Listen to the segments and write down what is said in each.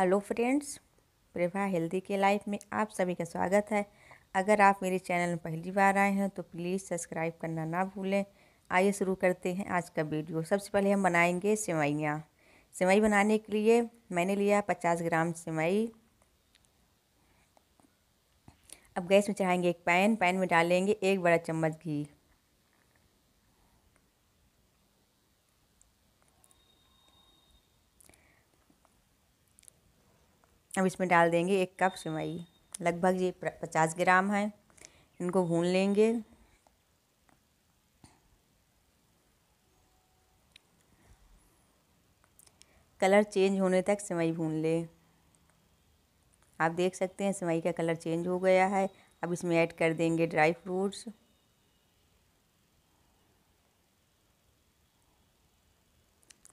hello friends Prabha healthy के life में आप सभी का स्वागत है अगर आप मेरे चैनल में पहली बार आए हैं तो प्लीज़ सब्सक्राइब करना ना भूलें आइए शुरू करते हैं आज का वीडियो सबसे पहले हम बनाएंगे सेवैयाँ सेवई बनाने के लिए मैंने लिया पचास ग्राम सेवई अब गैस में चढ़ाएंगे एक पैन पैन में डालेंगे एक बड़ा चम्मच घी अब इसमें डाल देंगे एक कप सिवई लगभग ये पचास ग्राम है इनको भून लेंगे कलर चेंज होने तक सिवई भून लें आप देख सकते हैं सिवई का कलर चेंज हो गया है अब इसमें ऐड कर देंगे ड्राई फ्रूट्स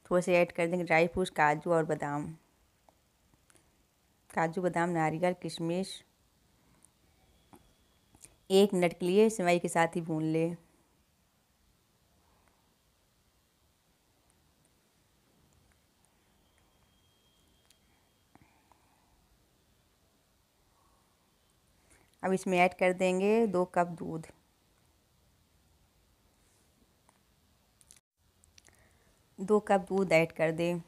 थोड़े से ऐड कर देंगे ड्राई फ्रूट्स काजू और बादाम काजू बादाम नारियल किशमिश एक मिनट के लिए सिवाई के साथ ही भून लें अब इसमें ऐड कर देंगे दो कप दूध दो कप दूध ऐड कर दें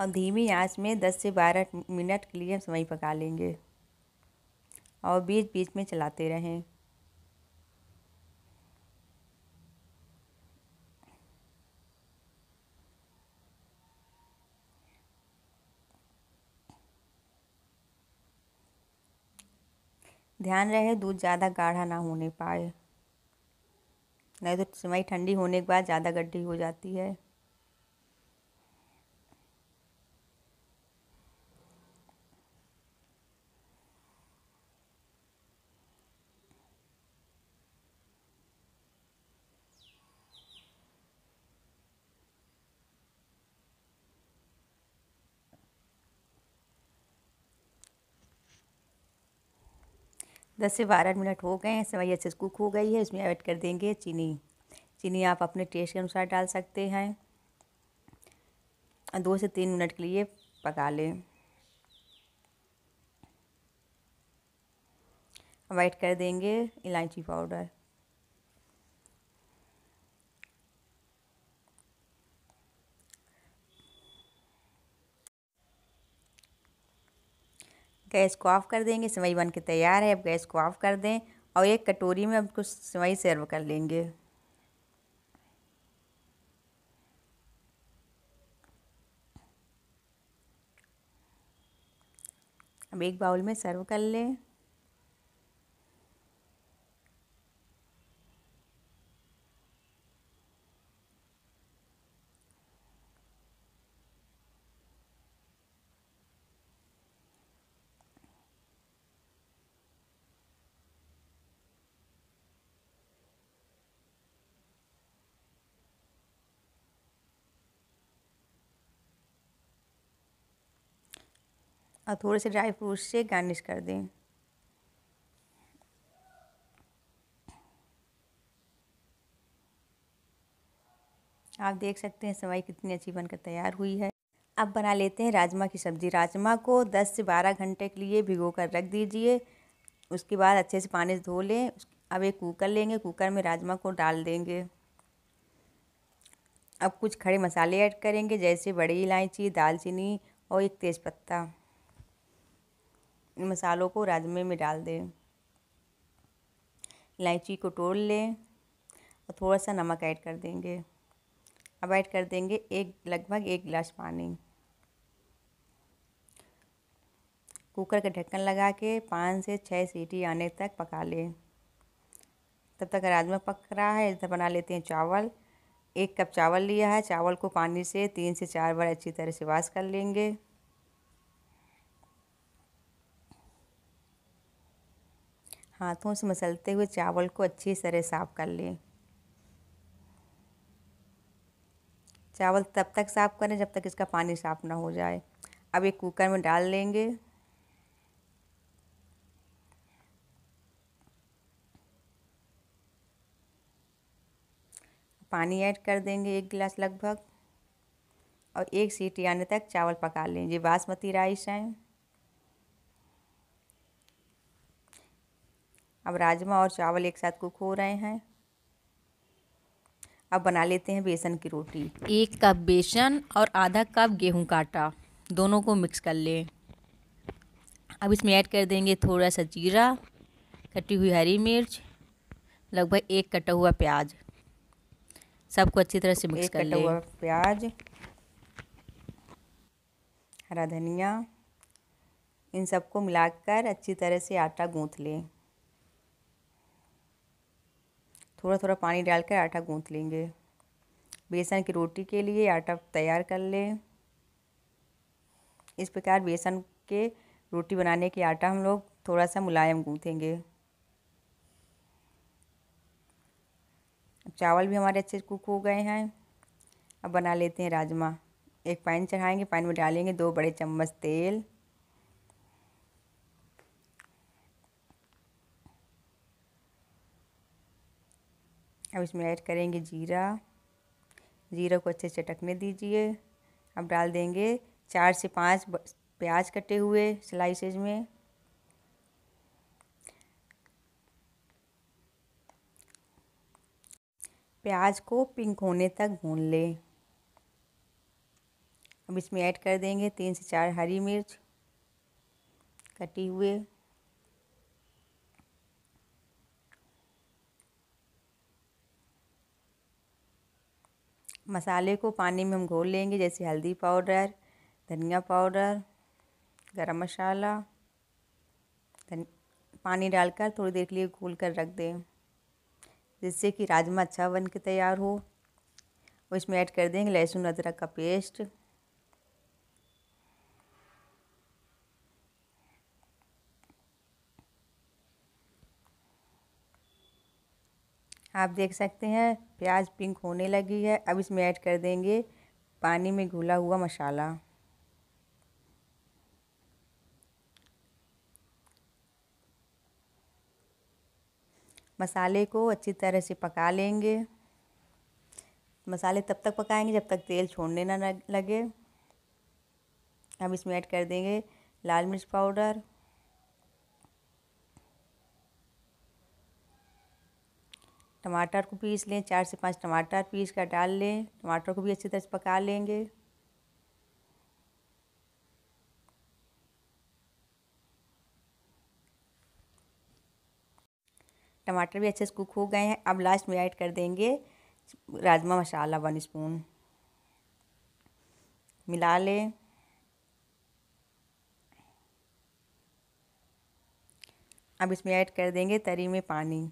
और धीमी आंच में 10 से 12 मिनट के लिए हम सेवई पका लेंगे और बीच बीच में चलाते रहें ध्यान रहे दूध ज़्यादा गाढ़ा ना होने पाए नहीं तो सेवई ठंडी होने के बाद ज़्यादा गड्ढी हो जाती है दस से बारह मिनट हो गए हैं सेवैया अच्छे से कुक हो गई है इसमें ऐड कर देंगे चीनी चीनी आप अपने टेस्ट के अनुसार डाल सकते हैं दो से तीन मिनट के लिए पका लें अब ऐड कर देंगे इलायची पाउडर गैस को ऑफ़ कर देंगे सेवई बन के तैयार है अब गैस को ऑफ़ कर दें और एक कटोरी में अब कुछ सेवई सर्व कर लेंगे अब एक बाउल में सर्व कर लें और थोड़े से ड्राई फ्रूट्स से गार्निश कर दें आप देख सकते हैं सवाई कितनी अच्छी बनकर तैयार हुई है अब बना लेते हैं राजमा की सब्ज़ी राजमा को 10 से 12 घंटे के लिए भिगो कर रख दीजिए उसके बाद अच्छे से पानी से धो लें अब एक कुकर लेंगे कुकर में राजमा को डाल देंगे अब कुछ खड़े मसाले ऐड करेंगे जैसे बड़ी इलायची दालचीनी और एक तेज़पत्ता मसालों को राजमे में डाल दें इलायची को टोल लें और थोड़ा सा नमक ऐड कर देंगे अब ऐड कर देंगे एक लगभग एक गिलास पानी कुकर का ढक्कन लगा के पाँच से छः सीटी आने तक पका लें तब तक राजमा पक रहा है इधर बना लेते हैं चावल एक कप चावल लिया है चावल को पानी से तीन से चार बार अच्छी तरह से वाश कर लेंगे हाथों से मसलते हुए चावल को अच्छी तरह साफ़ कर लें चावल तब तक साफ़ करें जब तक इसका पानी साफ़ ना हो जाए अब ये कुकर में डाल लेंगे पानी ऐड कर देंगे एक गिलास लगभग और एक सीटी आने तक चावल पका लें ये बासमती राइस हैं अब राजमा और चावल एक साथ कुक हो रहे हैं अब बना लेते हैं बेसन की रोटी एक कप बेसन और आधा कप गेहूं का आटा दोनों को मिक्स कर लें अब इसमें ऐड कर देंगे थोड़ा सा जीरा कटी हुई हरी मिर्च लगभग एक कटा हुआ प्याज सबको अच्छी तरह से मिक्स कर कटा हुआ प्याज हरा धनिया इन सबको मिलाकर अच्छी तरह से आटा गूँथ लें थोड़ा थोड़ा पानी डालकर आटा गूँथ लेंगे बेसन की रोटी के लिए आटा तैयार कर लें इस प्रकार बेसन के रोटी बनाने के आटा हम लोग थोड़ा सा मुलायम गूँथेंगे चावल भी हमारे अच्छे कुक हो गए हैं अब बना लेते हैं राजमा एक पैन चढ़ाएंगे पैन में डालेंगे दो बड़े चम्मच तेल अब इसमें ऐड करेंगे जीरा जीरा को अच्छे से चटकने दीजिए अब डाल देंगे चार से पाँच प्याज कटे हुए स्लाइसेज में प्याज को पिंक होने तक भून लें अब इसमें ऐड कर देंगे तीन से चार हरी मिर्च कटी हुए मसाले को पानी में हम घोल लेंगे जैसे हल्दी पाउडर धनिया पाउडर गरम मसाला पानी डालकर थोड़ी देर के लिए घोल कर रख दें जिससे कि राजमा अच्छा बन के तैयार हो उसमें ऐड कर देंगे लहसुन अदरक का पेस्ट आप देख सकते हैं प्याज पिंक होने लगी है अब इसमें ऐड कर देंगे पानी में घुला हुआ मसाला मसाले को अच्छी तरह से पका लेंगे मसाले तब तक पकाएंगे जब तक तेल छोड़ने ना लगे अब इसमें ऐड कर देंगे लाल मिर्च पाउडर टमाटर को पीस लें चार से पांच टमाटर पीस कर डाल लें टमाटर को भी अच्छी तरह से पका लेंगे टमाटर भी अच्छे से कुक हो गए हैं अब लास्ट में ऐड कर देंगे राजमा मसाला वन स्पून मिला लें अब इसमें ऐड कर देंगे तरी में पानी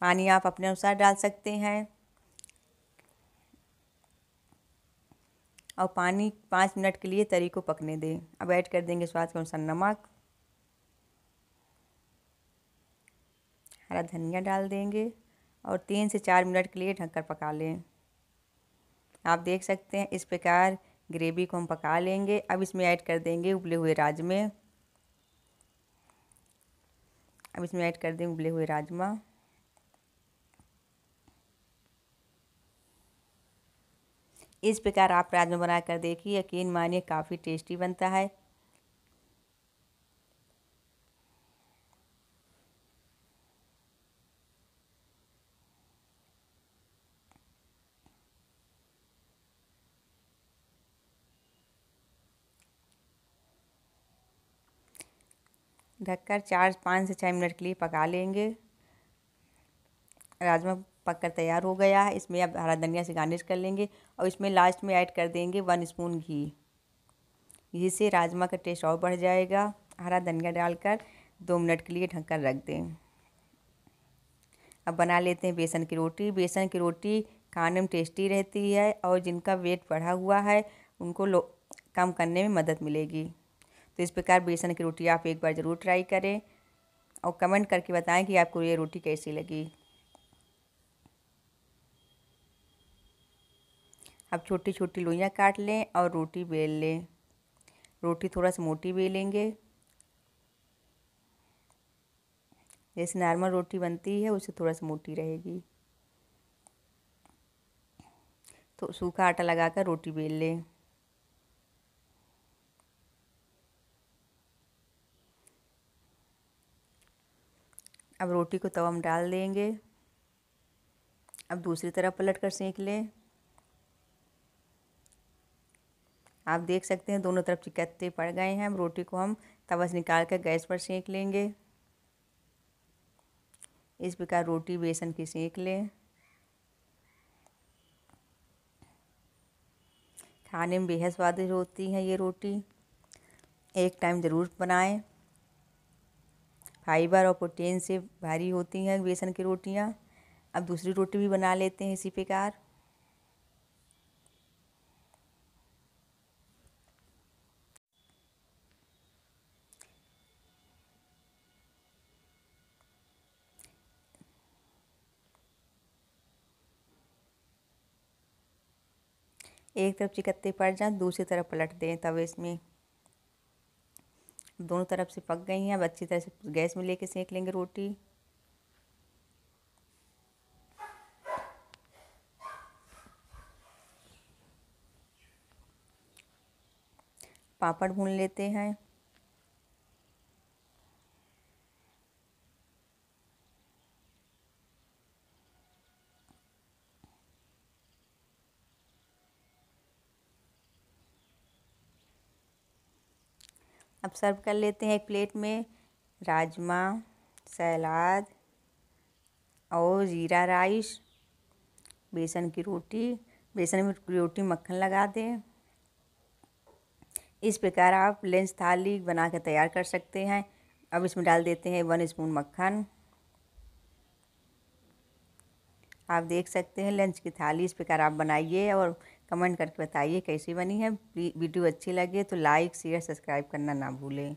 पानी आप अपने अनुसार डाल सकते हैं और पानी पाँच मिनट के लिए तरी को पकने दें अब ऐड कर देंगे स्वाद के अनुसार नमक हरा धनिया डाल देंगे और तीन से चार मिनट के लिए ढककर पका लें आप देख सकते हैं इस प्रकार ग्रेवी को हम पका लेंगे अब इसमें ऐड कर देंगे उबले हुए राजमे अब इसमें ऐड कर देंगे उबले हुए राजमा इस प्रकार आप राजमा बना कर देखिए यकीन मानिए काफ़ी टेस्टी बनता है ढककर चार पाँच से छः मिनट के लिए पका लेंगे राजमा पक कर तैयार हो गया है इसमें आप हरा धनिया से गार्निश कर लेंगे और इसमें लास्ट में ऐड कर देंगे वन स्पून घी जिससे राजमा का टेस्ट और बढ़ जाएगा हरा धनिया डालकर दो मिनट के लिए ढककर रख दें अब बना लेते हैं बेसन की रोटी बेसन की रोटी खाने में टेस्टी रहती है और जिनका वेट बढ़ा हुआ है उनको लो कम करने में मदद मिलेगी तो इस प्रकार बेसन की रोटी आप एक बार ज़रूर ट्राई करें और कमेंट करके बताएं कि आपको ये रोटी कैसी लगी अब छोटी छोटी लोइयाँ काट लें और रोटी बेल लें रोटी थोड़ा सा मोटी बेलेंगे जैसे नॉर्मल रोटी बनती है उसे थोड़ा सा मोटी रहेगी तो सूखा आटा लगाकर रोटी बेल लें अब रोटी को तवा में डाल देंगे अब दूसरी तरफ पलट कर सेंक लें आप देख सकते हैं दोनों तरफ चिकत्ते पड़ गए हैं अब रोटी को हम तवा से निकाल कर गैस पर सेंक लेंगे इस प्रकार रोटी बेसन की सेंक लें खाने में बेहद स्वादिष्ट होती है ये रोटी एक टाइम ज़रूर बनाएं फाइबर और प्रोटीन से भारी होती हैं बेसन की रोटियां अब दूसरी रोटी भी बना लेते हैं इसी प्रकार एक तरफ चिकत्ते पड़ जाएँ दूसरी तरफ पलट दें तब इसमें दोनों तरफ से पक गई हैं अब अच्छी तरह से गैस में लेके सेक लेंगे रोटी पापड़ भून लेते हैं अब सर्व कर लेते हैं एक प्लेट में राजमा सलाद और ज़ीरा राइस बेसन की रोटी बेसन में रोटी मक्खन लगा दें इस प्रकार आप लंच थाली बना कर तैयार कर सकते हैं अब इसमें डाल देते हैं वन स्पून मक्खन आप देख सकते हैं लंच की थाली इस प्रकार आप बनाइए और कमेंट करके बताइए कैसी बनी है वीडियो अच्छी लगी है तो लाइक शेयर सब्सक्राइब करना ना भूलें